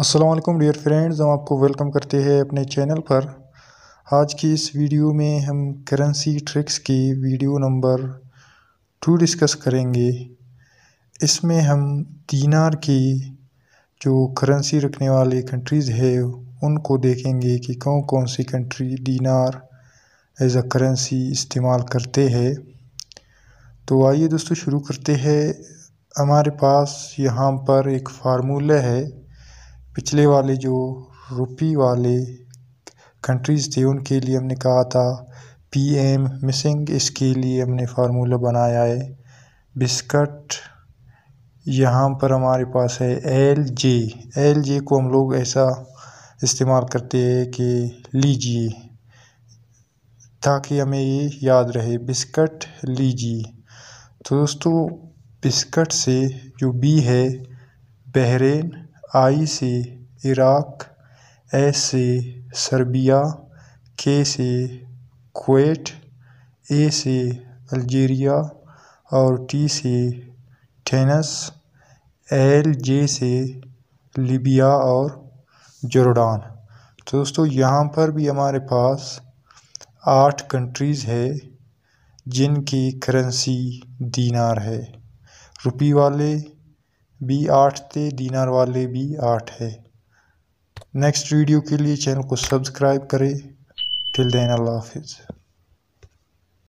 Aslam dear friends हम आपको welcome करते हैं अपने चैनल पर आज की इस वीडियो में हम करेंसी ट्रिक्स की वीडियो नंबर टू डिस्कस करेंगे इसमें हम दीनार की जो करेंसी रखने वाली कंट्रीज़ है उनको देखेंगे कि कौन कौन सी कंट्री दीनार एज अ करेंसी इस्तेमाल करते हैं तो आइए दोस्तों शुरू करते हैं हमारे पास यहाँ पर एक फार्मूला है पिछले वाले जो रुपी वाले कंट्रीज़ थे उनके लिए हमने कहा था पी एम मिसिंग इसके लिए हमने फार्मूला बनाया है बिस्कट यहाँ पर हमारे पास है एल जे एल जे को हम लोग ऐसा इस्तेमाल करते हैं कि लीजिए ताकि हमें ये याद रहे बिस्कट लीजिए तो दोस्तों बिस्कट से जो बी है बहरेन आई से इराक़ एस से सर्बिया के से कुवैत ए से अल्जीरिया और टी से टेनस एल जे से लीबिया और जोर्डान तो दोस्तों यहाँ पर भी हमारे पास आठ कंट्रीज़ है जिनकी करेंसी दीनार है रुपी वाले बी आठ थे दीनार वाले भी आठ है नेक्स्ट वीडियो के लिए चैनल को सब्सक्राइब करें टिल देन अल्लाह हाफिज़